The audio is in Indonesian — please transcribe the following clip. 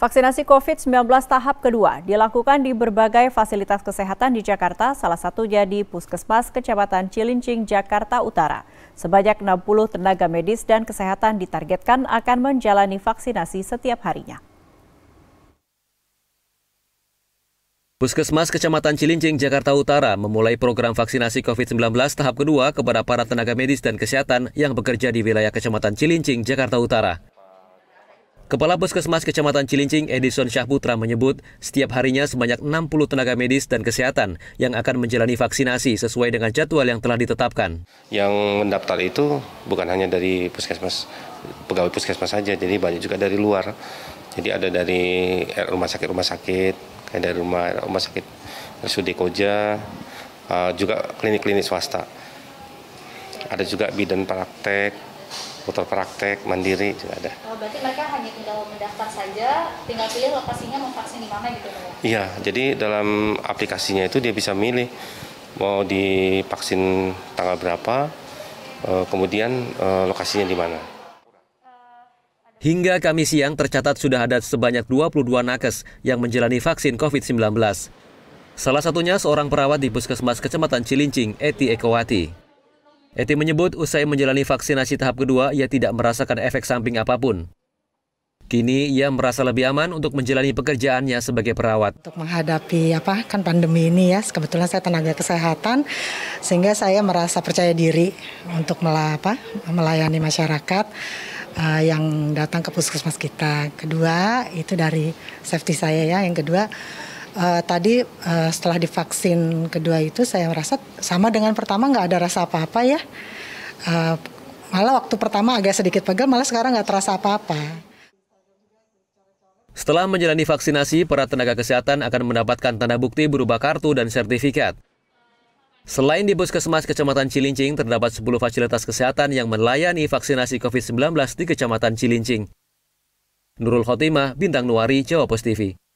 Vaksinasi COVID-19 tahap kedua dilakukan di berbagai fasilitas kesehatan di Jakarta, salah satunya di Puskesmas Kecamatan Cilincing, Jakarta Utara. Sebanyak 60 tenaga medis dan kesehatan ditargetkan akan menjalani vaksinasi setiap harinya. Puskesmas Kecamatan Cilincing, Jakarta Utara memulai program vaksinasi COVID-19 tahap kedua kepada para tenaga medis dan kesehatan yang bekerja di wilayah Kecamatan Cilincing, Jakarta Utara. Kepala Puskesmas Kecamatan Cilincing Edison Syahputra menyebut setiap harinya sebanyak 60 tenaga medis dan kesehatan yang akan menjalani vaksinasi sesuai dengan jadwal yang telah ditetapkan. Yang mendaftar itu bukan hanya dari puskesmas pegawai puskesmas saja, jadi banyak juga dari luar. Jadi ada dari rumah sakit-rumah sakit, kayak dari rumah rumah sakit RSUD Koja, eh, juga klinik-klinik swasta. Ada juga bidan praktek, putar praktek, mandiri juga ada. Oh, berarti mereka hanya tinggal mendaftar saja, tinggal pilih lokasinya mau vaksin di mana gitu Pak? Iya, jadi dalam aplikasinya itu dia bisa milih mau divaksin tanggal berapa, eh, kemudian eh, lokasinya di mana. Hingga Kamis siang tercatat sudah ada sebanyak 22 nakes yang menjalani vaksin COVID-19. Salah satunya seorang perawat di Puskesmas Kecamatan Cilincing, Eti Ekowati. Eti menyebut usai menjalani vaksinasi tahap kedua, ia tidak merasakan efek samping apapun. Kini ia merasa lebih aman untuk menjalani pekerjaannya sebagai perawat. Untuk menghadapi apa kan pandemi ini ya, kebetulan saya tenaga kesehatan sehingga saya merasa percaya diri untuk melapa, melayani masyarakat uh, yang datang ke puskesmas kita. Kedua itu dari safety saya ya, yang kedua uh, tadi uh, setelah divaksin kedua itu saya merasa sama dengan pertama nggak ada rasa apa-apa ya. Uh, malah waktu pertama agak sedikit pegal, malah sekarang nggak terasa apa-apa. Setelah menjalani vaksinasi, para tenaga kesehatan akan mendapatkan tanda bukti berupa kartu dan sertifikat. Selain di Puskesmas Kecamatan Cilincing, terdapat 10 fasilitas kesehatan yang melayani vaksinasi COVID-19 di Kecamatan Cilincing. Nurul Khotimah, Bintang Nuari, Jawa Post TV.